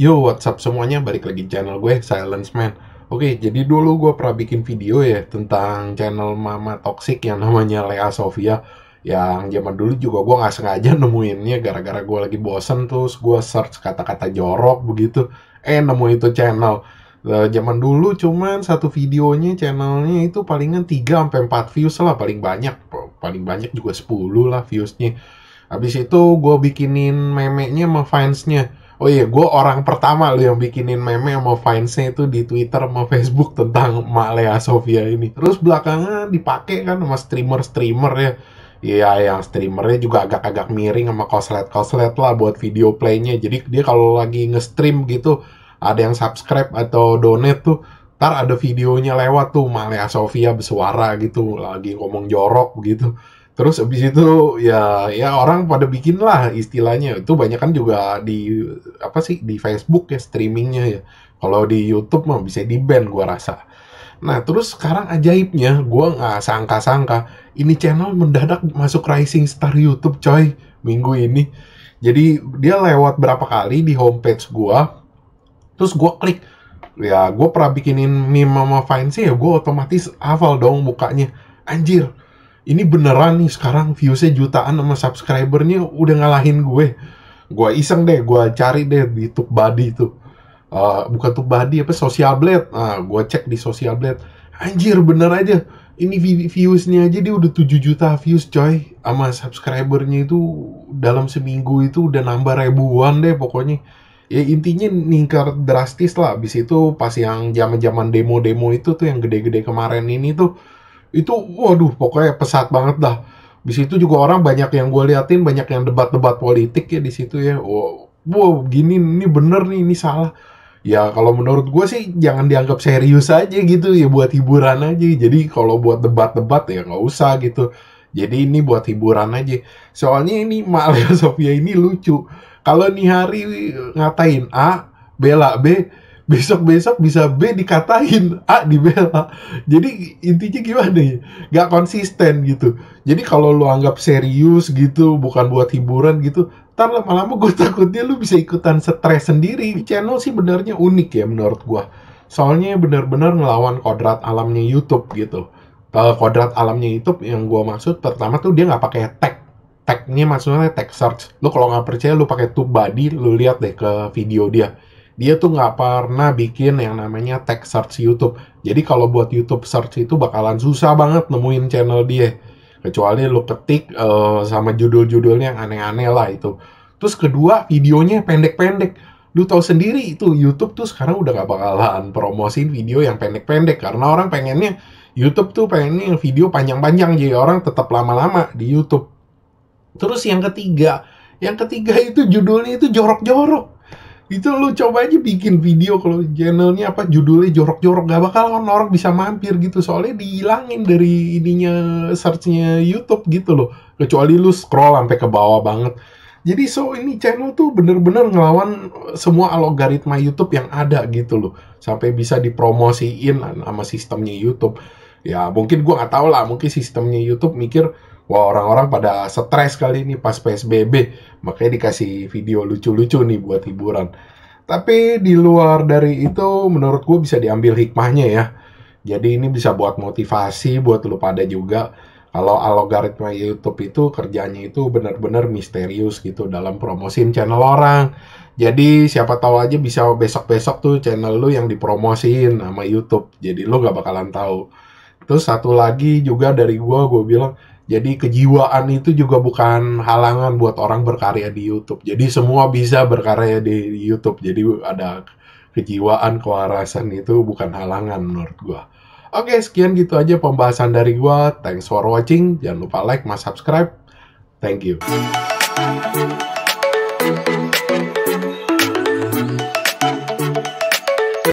Yo WhatsApp semuanya, balik lagi channel gue Silence Man. Oke, jadi dulu gue pernah bikin video ya tentang channel Mama Toxic yang namanya Lea Sofia. Yang zaman dulu juga gue nggak sengaja nemuinnya gara-gara gue lagi bosen terus gue search kata-kata jorok begitu. Eh nemu itu channel. Eh, zaman dulu cuman satu videonya channelnya itu palingan 3 sampai 4 views lah paling banyak paling banyak juga 10 lah viewsnya habis itu gue bikinin meme-nya sama fansnya oh iya gue orang pertama lu yang bikinin meme sama fansnya itu di Twitter sama Facebook tentang Malea Sofia ini terus belakangan dipakai kan sama streamer-streamer ya Iya, yang streamernya juga agak-agak miring sama koslet-koslet lah buat video playnya. Jadi dia kalau lagi nge-stream gitu, ada yang subscribe atau donate tuh, ntar ada videonya lewat tuh Malea Sofia bersuara gitu, lagi ngomong jorok gitu terus abis itu ya ya orang pada bikin lah istilahnya itu banyak kan juga di apa sih di Facebook ya streamingnya ya kalau di YouTube mah bisa di ban gua rasa nah terus sekarang ajaibnya gua nggak sangka-sangka ini channel mendadak masuk rising star YouTube coy minggu ini jadi dia lewat berapa kali di homepage gua terus gua klik ya gue pernah bikinin meme mama fancy ya gue otomatis hafal dong bukanya anjir ini beneran nih sekarang viewsnya jutaan sama subscribernya udah ngalahin gue gue iseng deh gue cari deh di Tukbadi itu, uh, eh, bukan Tukbadi apa Social Blade nah, gue cek di Social Blade anjir bener aja ini viewsnya aja dia udah 7 juta views coy sama subscribernya itu dalam seminggu itu udah nambah ribuan deh pokoknya ya intinya ningkat drastis lah abis itu pas yang zaman jaman demo-demo itu tuh yang gede-gede kemarin ini tuh itu waduh pokoknya pesat banget dah di situ juga orang banyak yang gue liatin banyak yang debat-debat politik ya di situ ya wow, wow gini ini bener nih ini salah ya kalau menurut gue sih jangan dianggap serius aja gitu ya buat hiburan aja jadi kalau buat debat-debat ya nggak usah gitu jadi ini buat hiburan aja soalnya ini Malia Sofia ini lucu kalau nih hari ngatain A bela B besok-besok bisa B dikatain, A dibela. Jadi intinya gimana ya? Gak konsisten gitu. Jadi kalau lu anggap serius gitu, bukan buat hiburan gitu, ntar lama-lama gue takutnya lu bisa ikutan stres sendiri. Channel sih benernya unik ya menurut gue. Soalnya bener-bener ngelawan kodrat alamnya YouTube gitu. Kalau kodrat alamnya YouTube yang gue maksud pertama tuh dia nggak pakai tag tagnya maksudnya tag search. Lu kalau nggak percaya lu pakai tube body, lu lihat deh ke video dia dia tuh nggak pernah bikin yang namanya text search YouTube. Jadi kalau buat YouTube search itu bakalan susah banget nemuin channel dia. Kecuali lu ketik uh, sama judul-judulnya yang aneh-aneh lah itu. Terus kedua, videonya pendek-pendek. Lu tahu sendiri itu YouTube tuh sekarang udah gak bakalan promosiin video yang pendek-pendek karena orang pengennya YouTube tuh pengennya video panjang-panjang jadi orang tetap lama-lama di YouTube. Terus yang ketiga, yang ketiga itu judulnya itu jorok-jorok itu lu coba aja bikin video kalau channelnya apa judulnya jorok-jorok gak bakal orang-orang bisa mampir gitu soalnya dihilangin dari ininya searchnya YouTube gitu loh kecuali lu scroll sampai ke bawah banget jadi so ini channel tuh bener-bener ngelawan semua algoritma YouTube yang ada gitu loh sampai bisa dipromosiin sama sistemnya YouTube ya mungkin gua nggak tahu lah mungkin sistemnya YouTube mikir Wah orang-orang pada stres kali ini pas PSBB, makanya dikasih video lucu-lucu nih buat hiburan. Tapi di luar dari itu menurut gue bisa diambil hikmahnya ya. Jadi ini bisa buat motivasi buat lu pada juga kalau algoritma YouTube itu kerjanya itu benar-benar misterius gitu dalam promosiin channel orang. Jadi siapa tahu aja bisa besok-besok tuh channel lu yang dipromosiin sama YouTube. Jadi lu gak bakalan tahu. Terus satu lagi juga dari gue, gue bilang jadi kejiwaan itu juga bukan halangan buat orang berkarya di YouTube. Jadi semua bisa berkarya di YouTube. Jadi ada kejiwaan, kewarasan itu bukan halangan menurut gua. Oke, sekian gitu aja pembahasan dari gua. Thanks for watching. Jangan lupa like, mas subscribe. Thank you.